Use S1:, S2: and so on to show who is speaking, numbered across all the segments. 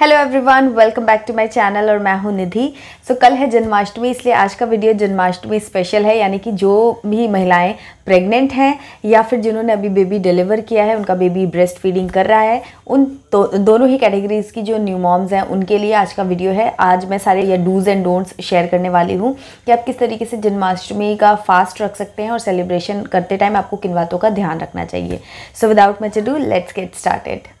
S1: hello everyone welcome back to my channel और मैं हूं निधि सो so, कल है जन्माष्टमी इसलिए आज का वीडियो जन्माष्टमी स्पेशल है यानी कि जो भी महिलाएं प्रेग्नेंट हैं या फिर जिन्होंने अभी बेबी डिलीवर किया है उनका बेबी ब्रेस्ट फीडिंग कर रहा है उन तो, दोनों ही कैटेगरीज़ की जो न्यू मॉम्स हैं उनके लिए आज का वीडियो है आज मैं सारे या डूज़ एंड डोंट्स शेयर करने वाली हूँ कि आप किस तरीके से जन्माष्टमी का फास्ट रख सकते हैं और सेलिब्रेशन करते टाइम आपको किन बातों का ध्यान रखना चाहिए so without much do let's get started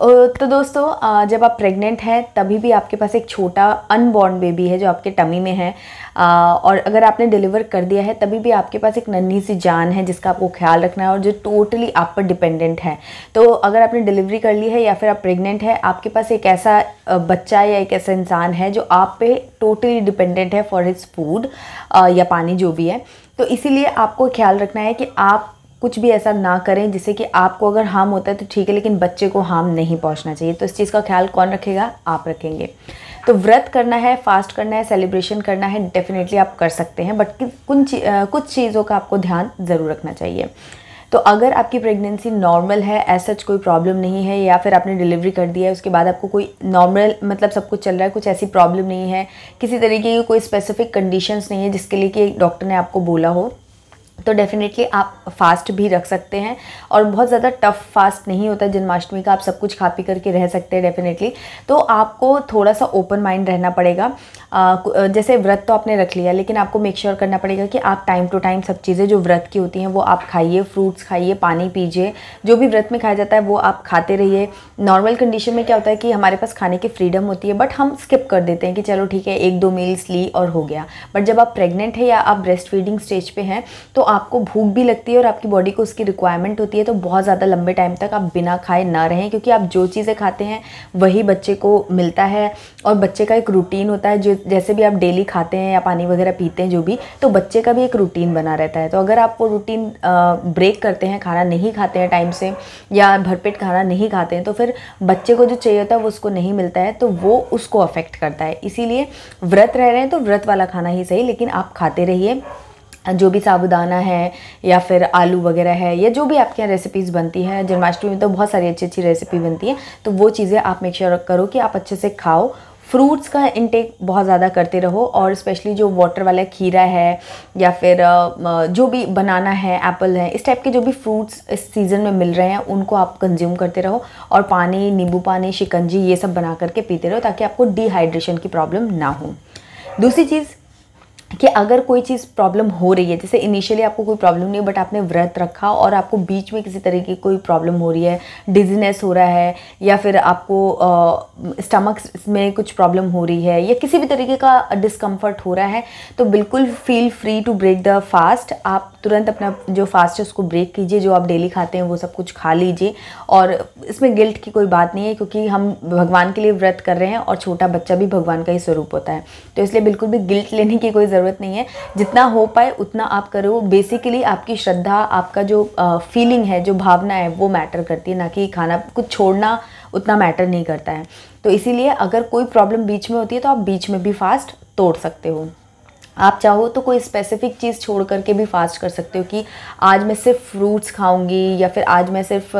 S1: तो दोस्तों जब आप प्रेग्नेंट हैं तभी भी आपके पास एक छोटा अनबॉर्न बेबी है जो आपके टमी में है और अगर आपने डिलीवर कर दिया है तभी भी आपके पास एक नन्ही सी जान है जिसका आपको ख्याल रखना है और जो टोटली आप पर डिपेंडेंट है तो अगर आपने डिलीवरी कर ली है या फिर आप प्रेग्नेंट है आपके पास एक ऐसा बच्चा या एक ऐसा इंसान है जो आप पे टोटली डिपेंडेंट है फॉर हिज फूड या पानी जो भी है तो इसीलिए आपको ख्याल रखना है कि आप कुछ भी ऐसा ना करें जिससे कि आपको अगर हार्म होता है तो ठीक है लेकिन बच्चे को हार्म नहीं पहुंचना चाहिए तो इस चीज़ का ख्याल कौन रखेगा आप रखेंगे तो व्रत करना है फास्ट करना है सेलिब्रेशन करना है डेफिनेटली आप कर सकते हैं बट कुछ कुछ चीज़ों का आपको ध्यान ज़रूर रखना चाहिए तो अगर आपकी प्रेगनेंसी नॉर्मल है एज सच कोई प्रॉब्लम नहीं है या फिर आपने डिलीवरी कर दिया है उसके बाद आपको कोई नॉर्मल मतलब सब कुछ चल रहा है कुछ ऐसी प्रॉब्लम नहीं है किसी तरीके की कोई स्पेसिफिक कंडीशंस नहीं है जिसके लिए कि डॉक्टर ने आपको बोला हो तो डेफ़िनेटली आप फास्ट भी रख सकते हैं और बहुत ज़्यादा टफ़ फास्ट नहीं होता जन्माष्टमी का आप सब कुछ खा पी करके रह सकते हैं डेफ़िनेटली तो आपको थोड़ा सा ओपन माइंड रहना पड़ेगा आ, जैसे व्रत तो आपने रख लिया लेकिन आपको मेक श्योर sure करना पड़ेगा कि आप टाइम टू टाइम सब चीज़ें जो व्रत की होती हैं वो आप खाइए फ्रूट्स खाइए पानी पीजिए जो भी व्रत में खाया जाता है वो आप खाते रहिए नॉर्मल कंडीशन में क्या होता है कि हमारे पास खाने की फ्रीडम होती है बट हम स्किप कर देते हैं कि चलो ठीक है एक दो मील्स ली और हो गया बट जब आप प्रेगनेंट है या आप ब्रेस्ट फीडिंग स्टेज पर हैं तो आपको भूख भी लगती है और आपकी बॉडी को उसकी रिक्वायरमेंट होती है तो बहुत ज़्यादा लंबे टाइम तक आप बिना खाए ना रहें क्योंकि आप जो चीज़ें खाते हैं वही बच्चे को मिलता है और बच्चे का एक रूटीन होता है जो जैसे भी आप डेली खाते हैं या पानी वगैरह पीते हैं जो भी तो बच्चे का भी एक रूटीन बना रहता है तो अगर आप वो रूटीन ब्रेक करते हैं खाना नहीं खाते हैं टाइम से या भरपेट खाना नहीं खाते हैं तो फिर बच्चे को जो चाहिए होता है वो उसको नहीं मिलता है तो वो उसको अफेक्ट करता है इसीलिए व्रत रह रहे हैं तो व्रत वाला खाना ही सही लेकिन आप खाते रहिए जो भी साबुदाना है या फिर आलू वगैरह है या जो भी आपके यहाँ रेसिपीज़ बनती हैं जन्माष्टमी में तो बहुत सारी अच्छी अच्छी रेसिपी बनती है तो वो चीज़ें आप मेक श्योर करो कि आप अच्छे से खाओ फ्रूट्स का इनटेक बहुत ज़्यादा करते रहो और स्पेशली जो वाटर वाला खीरा है या फिर जो भी बनाना है एप्पल है इस टाइप के जो भी फ्रूट्स इस सीज़न में मिल रहे हैं उनको आप कंज्यूम करते रहो और पानी नींबू पानी शिकंजी ये सब बना करके पीते रहो ताकि आपको डिहाइड्रेशन की प्रॉब्लम ना हो दूसरी चीज़ कि अगर कोई चीज़ प्रॉब्लम हो रही है जैसे इनिशियली आपको कोई प्रॉब्लम नहीं बट आपने व्रत रखा और आपको बीच में किसी तरह की कोई प्रॉब्लम हो रही है डिजीनेस हो रहा है या फिर आपको स्टमक में कुछ प्रॉब्लम हो रही है या किसी भी तरीके का डिस्कम्फर्ट हो रहा है तो बिल्कुल feel free to break the fast आप तुरंत अपना जो फास्ट है उसको ब्रेक कीजिए जो आप डेली खाते हैं वो सब कुछ खा लीजिए और इसमें गिल्ट की कोई बात नहीं है क्योंकि हम भगवान के लिए व्रत कर रहे हैं और छोटा बच्चा भी भगवान का ही स्वरूप होता है तो इसलिए बिल्कुल भी गिल्ट लेने की कोई ज़रूरत ज़रूरत नहीं है जितना हो पाए उतना आप करो बेसिकली आपकी श्रद्धा आपका जो फीलिंग है जो भावना है वो मैटर करती है ना कि खाना कुछ छोड़ना उतना मैटर नहीं करता है तो इसीलिए अगर कोई प्रॉब्लम बीच में होती है तो आप बीच में भी फास्ट तोड़ सकते हो आप चाहो तो कोई स्पेसिफिक चीज़ छोड़ करके भी फास्ट कर सकते हो कि आज मैं सिर्फ फ्रूट्स खाऊंगी या फिर आज मैं सिर्फ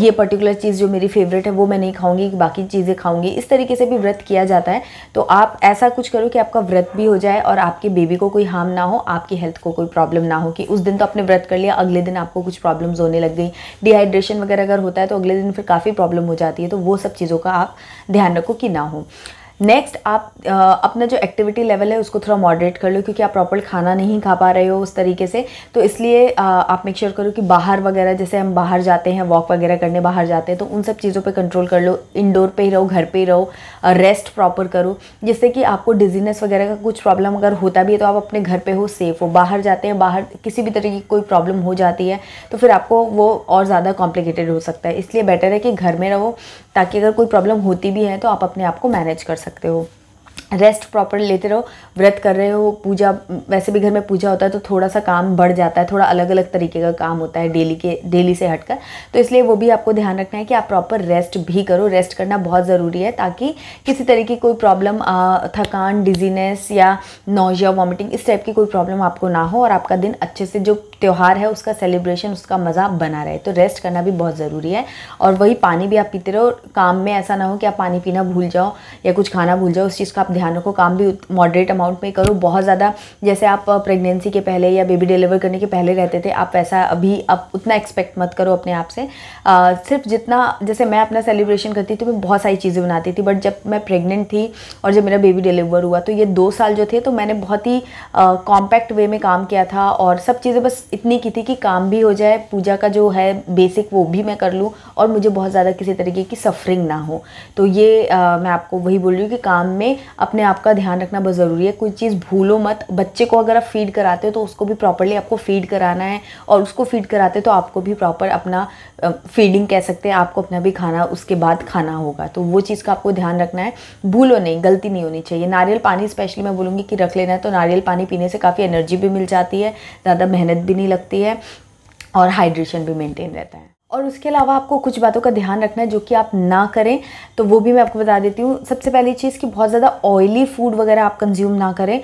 S1: ये पर्टिकुलर चीज़ जो मेरी फेवरेट है वो मैं नहीं खाऊंगी बाकी चीज़ें खाऊंगी इस तरीके से भी व्रत किया जाता है तो आप ऐसा कुछ करो कि आपका व्रत भी हो जाए और आपके बेबी को कोई हार्म ना हो आपकी हेल्थ को कोई प्रॉब्लम ना हो कि उस दिन तो आपने व्रत कर लिया अगले दिन आपको कुछ प्रॉब्लम्स होने लग गई डिहाइड्रेशन वगैरह अगर होता है तो अगले दिन फिर काफ़ी प्रॉब्लम हो जाती है तो वो सब चीज़ों का आप ध्यान रखो कि ना हो नेक्स्ट आप आ, अपना जो एक्टिविटी लेवल है उसको थोड़ा मॉडरेट कर लो क्योंकि आप प्रॉपर खाना नहीं खा पा रहे हो उस तरीके से तो इसलिए आ, आप मेक श्योर करो कि बाहर वगैरह जैसे हम बाहर जाते हैं वॉक वगैरह करने बाहर जाते हैं तो उन सब चीज़ों पे कंट्रोल कर लो इंडोर पे ही रहो घर पे ही रहो रेस्ट प्रॉपर करो जिससे कि आपको डिजीनेस वगैरह का कुछ प्रॉब्लम अगर होता भी है तो आप अपने घर पर हो सेफ़ हो बाहर जाते हैं बाहर किसी भी तरीके की कोई प्रॉब्लम हो जाती है तो फिर आपको वो और ज़्यादा कॉम्प्लिकेटेड हो सकता है इसलिए बेटर है कि घर में रहो ताकि अगर कोई प्रॉब्लम होती भी है तो आप अपने आप को मैनेज कर सकते हो रेस्ट प्रॉपर लेते रहो व्रत कर रहे हो पूजा वैसे भी घर में पूजा होता है तो थोड़ा सा काम बढ़ जाता है थोड़ा अलग अलग तरीके का काम होता है डेली के डेली से हटकर तो इसलिए वो भी आपको ध्यान रखना है कि आप प्रॉपर रेस्ट भी करो रेस्ट करना बहुत ज़रूरी है ताकि किसी तरह की कोई प्रॉब्लम थकान डिजीनेस या नोजिया वॉमिटिंग इस टाइप की कोई प्रॉब्लम आपको ना हो और आपका दिन अच्छे से जो त्यौहार है उसका सेलिब्रेशन उसका मज़ा बना रहे तो रेस्ट करना भी बहुत ज़रूरी है और वही पानी भी आप पीते रहो काम में ऐसा ना हो कि आप पानी पीना भूल जाओ या कुछ खाना भूल जाओ उस चीज़ का आप ध्यान रखो काम भी मॉडरेट अमाउंट में करो बहुत ज़्यादा जैसे आप प्रेगनेंसी के पहले या बेबी डिलीवर करने के पहले रहते थे आप ऐसा अभी आप उतना एक्सपेक्ट मत करो अपने आप से आ, सिर्फ जितना जैसे मैं अपना सेलिब्रेशन करती थी मैं बहुत सारी चीज़ें बनाती थी बट जब मैं प्रेगनेंट थी और जब मेरा बेबी डिलीवर हुआ तो ये दो साल जो थे तो मैंने बहुत ही कॉम्पैक्ट वे में काम किया था और सब चीज़ें बस इतनी की थी कि काम भी हो जाए पूजा का जो है बेसिक वो भी मैं कर लूँ और मुझे बहुत ज़्यादा किसी तरीके की सफरिंग ना हो तो ये आ, मैं आपको वही बोल रही हूँ कि काम में अपने आप का ध्यान रखना बहुत ज़रूरी है कोई चीज़ भूलो मत बच्चे को अगर आप फीड कराते हो तो उसको भी प्रॉपरली आपको फीड कराना है और उसको फीड कराते तो आपको भी प्रॉपर अपना फीडिंग कह सकते हैं आपको अपना भी खाना उसके बाद खाना होगा तो वो चीज़ का आपको ध्यान रखना है भूलो नहीं गलती नहीं होनी चाहिए नारियल पानी स्पेशली मैं बोलूँगी कि रख लेना है तो नारियल पानी पीने से काफ़ी एनर्जी भी मिल जाती है ज़्यादा मेहनत भी भी नहीं लगती है और हाइड्रेशन भी मेंटेन रहता है और उसके अलावा आपको कुछ बातों का ध्यान रखना है जो कि आप ना करें तो वो भी मैं आपको बता देती हूँ सबसे पहली चीज़ कि बहुत ज़्यादा ऑयली फूड वगैरह आप कंज्यूम ना करें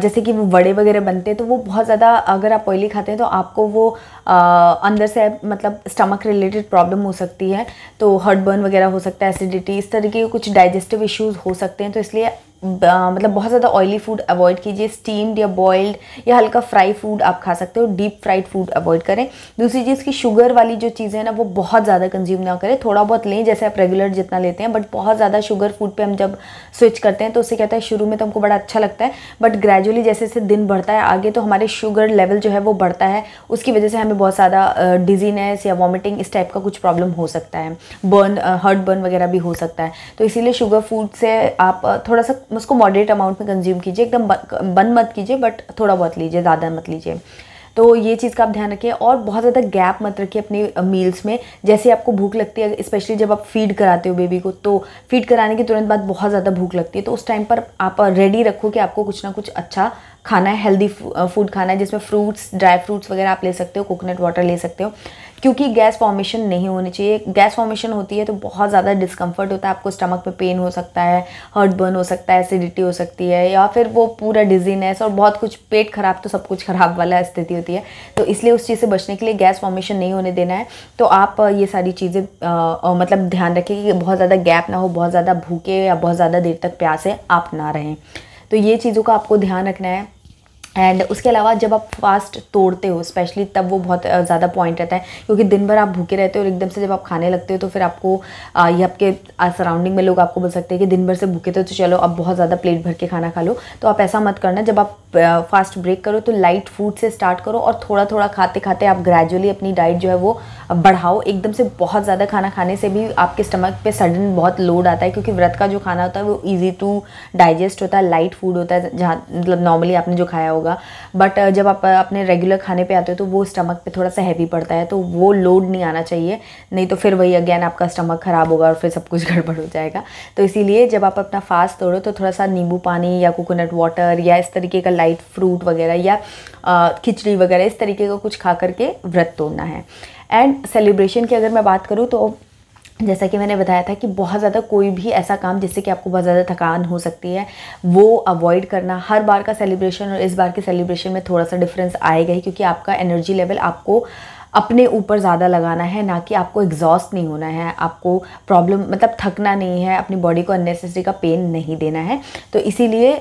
S1: जैसे कि वो वड़े वगैरह बनते हैं तो वो बहुत ज़्यादा अगर आप ऑयली खाते हैं तो आपको वो आ, अंदर से मतलब स्टमक रिलेटेड प्रॉब्लम हो सकती है तो हर्ट बर्न वगैरह हो सकता है एसिडिटी इस तरीके के कुछ डाइजेस्टिव इश्यूज़ हो सकते हैं तो इसलिए मतलब बहुत ज़्यादा ऑयली फूड अवॉइड कीजिए स्टीम्ड या बॉयल्ड या हल्का फ्राई फूड आप खा सकते हो डीप फ्राइड फूड अवॉइड करें दूसरी चीज़ की शुगर वाली जो चीज़ें हैं ना वो बहुत ज़्यादा कंज्यूम ना करें थोड़ा बहुत लें जैसे आप रेगुलर जितना लेते हैं बट बहुत ज़्यादा शुगर फूड पर हम जब स्विच करते हैं तो उससे कहता है शुरू में तो हमको बड़ा अच्छा लगता है बट ग्रेजुअली जैसे जैसे दिन बढ़ता है आगे तो हमारे शुगर लेवल जो है वो बढ़ता है उसकी वजह से हमें बहुत ज़्यादा डिजीनेस या वॉमिटिंग इस टाइप का कुछ प्रॉब्लम हो सकता है बर्न हर्ट बर्न वगैरह भी हो सकता है तो इसीलिए शुगर फूड से आप थोड़ा सा उसको मॉडरेट अमाउंट में कंज्यूम कीजिए एकदम बंद मत कीजिए बट थोड़ा बहुत लीजिए ज़्यादा मत लीजिए तो ये चीज़ का आप ध्यान रखिए और बहुत ज़्यादा गैप मत रखिए अपने मील्स में जैसे आपको भूख लगती है स्पेशली जब आप फीड कराते हो बेबी को तो फीड कराने के तुरंत बाद बहुत ज़्यादा भूख लगती है तो उस टाइम पर आप रेडी रखो कि आपको कुछ ना कुछ अच्छा खाना है हेल्दी फूड खाना है जिसमें फ्रूट्स ड्राई फ्रूट्स वगैरह आप ले सकते हो कोकोनट वाटर ले सकते हो क्योंकि गैस फॉर्मेशन नहीं होनी चाहिए गैस फॉर्मेशन होती है तो बहुत ज़्यादा डिस्कम्फर्ट होता है आपको स्टमक में पेन हो सकता है हर्ट बर्न हो सकता है एसिडिटी हो सकती है या फिर वो पूरा डिजीनेस और बहुत कुछ पेट खराब तो सब कुछ ख़राब वाला स्थिति होती है तो इसलिए उस चीज़ से बचने के लिए गैस फॉर्मेशन नहीं होने देना है तो आप ये सारी चीज़ें मतलब ध्यान रखें कि बहुत ज़्यादा गैप ना हो बहुत ज़्यादा भूखे या बहुत ज़्यादा देर तक प्यासे आप ना रहें तो ये चीज़ों का आपको ध्यान रखना है एंड उसके अलावा जब आप फास्ट तोड़ते हो स्पेशली तब वो बहुत ज़्यादा पॉइंट रहता है क्योंकि दिन भर आप भूखे रहते हो और एकदम से जब आप खाने लगते हो तो फिर आपको ये आपके सराउंडिंग में लोग आपको बोल सकते हैं कि दिन भर से भूखे थे तो चलो अब बहुत ज़्यादा प्लेट भर के खाना खा लो तो आप ऐसा मत करना जब आप फास्ट ब्रेक करो तो लाइट फूड से स्टार्ट करो और थोड़ा थोड़ा खाते खाते आप ग्रेजुअली अपनी डाइट जो है वो बढ़ाओ एकदम से बहुत ज़्यादा खाना खाने से भी आपके स्टमक पर सडन बहुत लोड आता है क्योंकि व्रत का जो खाना होता है वो ईजी टू डाइजेस्ट होता है लाइट फूड होता है जहाँ मतलब नॉर्मली आपने जो खाया हो होगा बट जब आप अपने रेगुलर खाने पे आते हो तो वो स्टमक पे थोड़ा सा हैवी पड़ता है तो वो लोड नहीं आना चाहिए नहीं तो फिर वही अगेन आपका स्टमक ख़राब होगा और फिर सब कुछ गड़बड़ हो जाएगा तो इसीलिए जब आप अपना फास्ट तोड़ो तो थोड़ा सा नींबू पानी या कोकोनट वाटर या इस तरीके का लाइट फ्रूट वगैरह या खिचड़ी वगैरह इस तरीके का कुछ खा करके व्रत तोड़ना है एंड सेलिब्रेशन की अगर मैं बात करूँ तो जैसा कि मैंने बताया था कि बहुत ज़्यादा कोई भी ऐसा काम जिससे कि आपको बहुत ज़्यादा थकान हो सकती है वो अवॉइड करना हर बार का सेलिब्रेशन और इस बार के सेलिब्रेशन में थोड़ा सा डिफरेंस आएगा ही क्योंकि आपका एनर्जी लेवल आपको अपने ऊपर ज़्यादा लगाना है ना कि आपको एग्जॉस्ट नहीं होना है आपको प्रॉब्लम मतलब थकना नहीं है अपनी बॉडी को अननेसेसरी का पेन नहीं देना है तो इसीलिए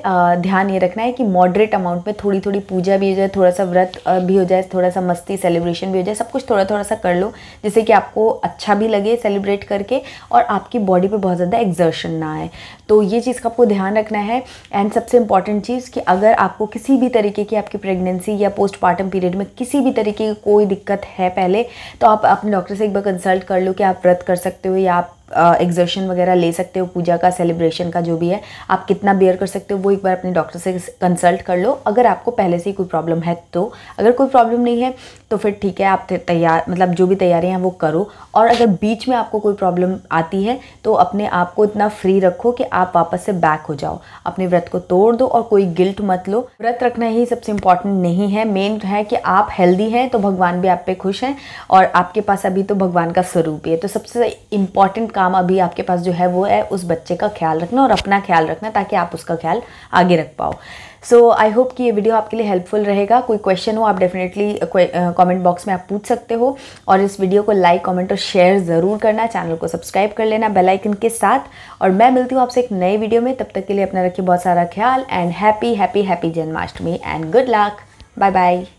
S1: ध्यान ये रखना है कि मॉडरेट अमाउंट में थोड़ी थोड़ी पूजा भी हो जाए थोड़ा सा व्रत भी हो जाए थोड़ा सा मस्ती सेलिब्रेशन भी हो जाए सब कुछ थोड़ा थोड़ा सा कर लो जिससे कि आपको अच्छा भी लगे सेलिब्रेट करके और आपकी बॉडी पर बहुत ज़्यादा एग्जर्शन ना आए तो ये चीज़ का आपको ध्यान रखना है एंड सबसे इंपॉर्टेंट चीज़ कि अगर आपको किसी भी तरीके की आपकी प्रेगनेंसी या पोस्टमार्टम पीरियड में किसी भी तरीके की कोई दिक्कत है है पहले तो आप अपने डॉक्टर से एक बार कंसल्ट कर लो कि आप व्रत कर सकते हो या आप एग्जर्शन वगैरह ले सकते हो पूजा का सेलिब्रेशन का जो भी है आप कितना बियर कर सकते हो वो एक बार अपने डॉक्टर से कंसल्ट कर लो अगर आपको पहले से ही कोई प्रॉब्लम है तो अगर कोई प्रॉब्लम नहीं है तो फिर ठीक है आप तैयार मतलब जो भी तैयारियाँ वो करो और अगर बीच में आपको कोई प्रॉब्लम आती है तो अपने आप को इतना फ्री रखो कि आप वापस से बैक हो जाओ अपने व्रत को तोड़ दो और कोई गिल्ट मत लो व्रत रखना ही सबसे इम्पॉर्टेंट नहीं है मेन है कि आप हेल्दी हैं तो भगवान भी आप पे खुश हैं और आपके पास अभी तो भगवान का स्वरूप है तो सबसे इम्पॉर्टेंट काम अभी आपके पास जो है वो है उस बच्चे का ख्याल रखना और अपना ख्याल रखना ताकि आप उसका ख्याल आगे रख पाओ सो आई होप कि ये वीडियो आपके लिए हेल्पफुल रहेगा कोई क्वेश्चन हो आप डेफिनेटली कमेंट बॉक्स में आप पूछ सकते हो और इस वीडियो को लाइक कमेंट और शेयर ज़रूर करना चैनल को सब्सक्राइब कर लेना बेल आइकन के साथ और मैं मिलती हूँ आपसे एक नए वीडियो में तब तक के लिए अपना रखिए बहुत सारा ख्याल and happy happy happy Janmashtami and good luck bye bye